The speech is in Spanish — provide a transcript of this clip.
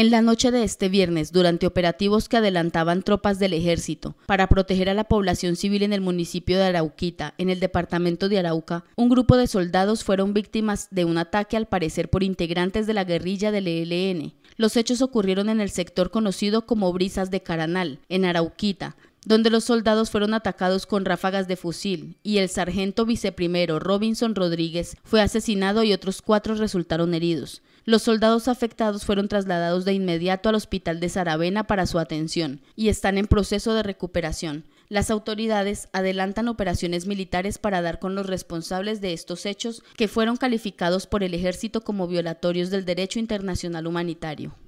En la noche de este viernes, durante operativos que adelantaban tropas del ejército para proteger a la población civil en el municipio de Arauquita, en el departamento de Arauca, un grupo de soldados fueron víctimas de un ataque al parecer por integrantes de la guerrilla del ELN. Los hechos ocurrieron en el sector conocido como Brisas de Caranal, en Arauquita, donde los soldados fueron atacados con ráfagas de fusil y el sargento viceprimero Robinson Rodríguez fue asesinado y otros cuatro resultaron heridos. Los soldados afectados fueron trasladados de inmediato al hospital de Saravena para su atención y están en proceso de recuperación. Las autoridades adelantan operaciones militares para dar con los responsables de estos hechos que fueron calificados por el ejército como violatorios del derecho internacional humanitario.